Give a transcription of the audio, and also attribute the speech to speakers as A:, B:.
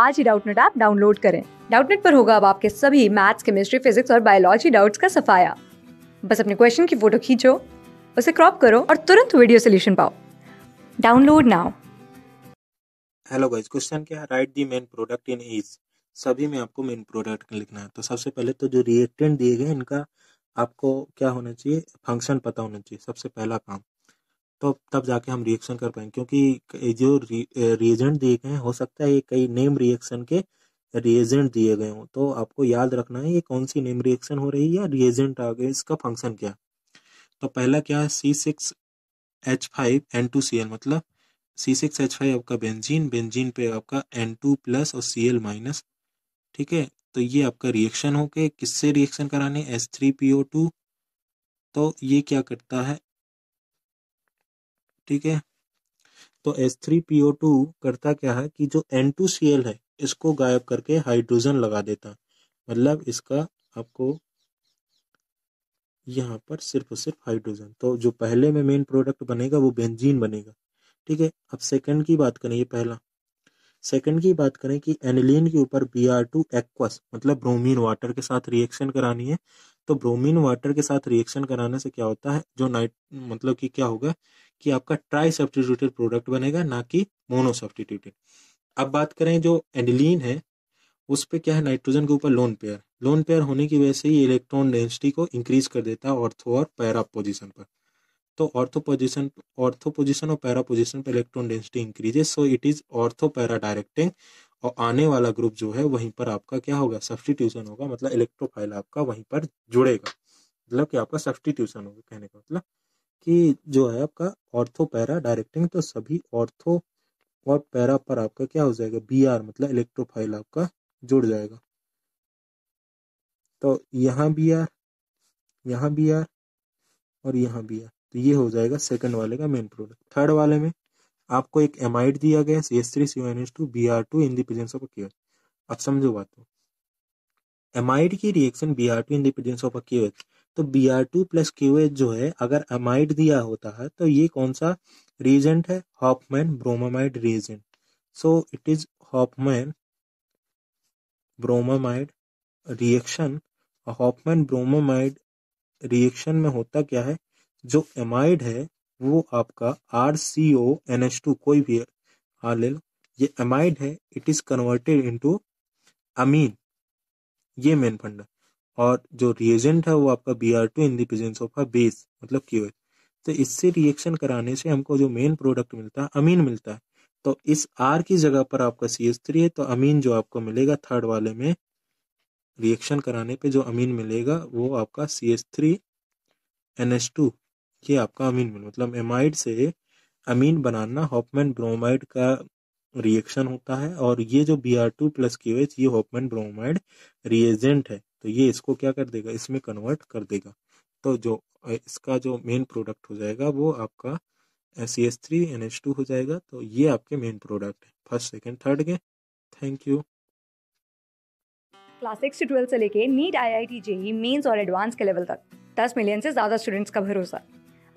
A: आज ही Doubtnut app download करें डाउटनेट पर होगा अब आपके सभी मैथ्स केमिस्ट्री फिजिक्स और बायोलॉजी डाउट्स का सफाया बस अपने क्वेश्चन की फोटो खींचो उसे क्रॉप करो और तुरंत वीडियो सोल्यूशन पाओ download now
B: hello guys question क्या है write the main product in each सभी में आपको मेन प्रोडक्ट लिखना है तो सबसे पहले तो जो रिएक्टेंट दिए गए इनका आपको क्या होना चाहिए फंक्शन पता होना चाहिए सबसे पहला काम तो तब जाके हम रिएक्शन कर पाएंगे क्योंकि जो रिएजेंट दिए गए हैं हो सकता है ये कई नेम रिएक्शन के रिएजेंट दिए गए हों तो आपको याद रखना है ये कौन सी नेम रिएक्शन हो रही है या रिएजेंट आ गए इसका फंक्शन क्या तो पहला क्या है C six H five N two C L मतलब सी सिक्स एच फाइव आपका बेंजीन बेंजीन पे आपका एन टू प्लस और सी एल माइनस ठीक है तो ये आपका रिएक्शन हो के किससे रिएक्शन कराने S three P O two तो ये क्या करता है ठीक है तो टू करता क्या है कि जो एन टू सी एल है इसको गायब करके हाइड्रोजन लगा देता मतलब इसका आपको यहाँ पर सिर्फ सिर्फ हाइड्रोजन तो जो पहले में मेन प्रोडक्ट बनेगा वो बेंजीन बनेगा ठीक है अब सेकंड की बात करें ये पहला सेकंड की बात करें कि एनिलीन के ऊपर बी आर टू एक्वस मतलब ब्रोमीन वाटर के साथ रिएक्शन करानी है तो ब्रोमीन वाटर के साथ रिएक्शन कराने से क्या होता है जो नाइट मतलब कि क्या होगा कि आपका ट्राई सब्सटीट्यूटेड प्रोडक्ट बनेगा ना कि मोनो सब्सटीट्यूटेड अब बात करें जो एंडलिन है उस पर क्या है नाइट्रोजन के ऊपर लोन पेयर लोन पेयर होने की वजह से ही इलेक्ट्रॉन डेंसिटी को इंक्रीज कर देता है ऑर्थो और पैरा पोजिशन पर तो ऑर्थो पोजिशन ऑर्थो पोजिशन और पैरा पोजिशन पर electron density increases so it is ortho para directing और आने वाला ग्रुप जो है वहीं पर आपका क्या होगा सब्सटीट्यूशन होगा मतलब इलेक्ट्रोफाइल आपका वहीं पर जुड़ेगा मतलब कि आपका सब्सटीट्यूशन होगा कहने का मतलब कि जो है आपका ऑर्थो पैरा डायरेक्टिंग तो सभी ऑर्थो और पैरा पर आपका क्या हो जाएगा बी आर मतलब इलेक्ट्रोफाइल आपका जुड़ जाएगा तो यहाँ बी आर यहाँ बी आर और यहाँ बी आर तो ये हो जाएगा सेकंड वाले का मेन प्रोडक्ट थर्ड वाले में आपको एक एमाइड दिया गया C S three C N H two B R two in the presence of a अब समझो बात को एमाइड की reaction B R two in the presence of a तो B R two plus Q H जो है अगर amide दिया होता है तो ये कौन सा रिएजेंट है Hofmann bromamide reagent so it is Hofmann bromamide reaction Hofmann bromamide reaction में होता क्या है जो एमाइड है वो आपका R C O N H two कोई भी आर ले लो ये अमाइड है it is converted into amine ये मेन फंडा और जो रिएजेंट है वो आपका B R two in the presence of a base मतलब क्यू तो इससे रिएक्शन कराने से हमको जो मेन प्रोडक्ट मिलता है अमीन मिलता है तो इस आर की जगह पर आपका सी एस थ्री है तो अमीन जो आपको मिलेगा थर्ड वाले में रिएक्शन कराने पे जो अमीन मिलेगा वो आपका C S three N H two ये आपका अमीन बन मतलब एमाइड से अमीन बनाना हॉपमैन ब्रोमाइड का रिएक्शन होता है और ये जो B R two plus Q H ये हॉपमैन ब्रोमाइड रिएजेंट है तो ये इसको क्या कर देगा इसमें कन्वर्ट कर देगा तो जो इसका जो मेन प्रोडक्ट हो जाएगा वो आपका C S three N H two हो जाएगा तो ये आपके मेन प्रोडक्ट है फर्स्ट सेकेंड थर्ड के थैंक यू
A: क्लास सिक्स से ट्वेल्थ से लेके NEET I I T JEE mains और एडवांस के लेवल तक दस मिलियन से ज़्यादा स्टूडेंट्स का भरोसा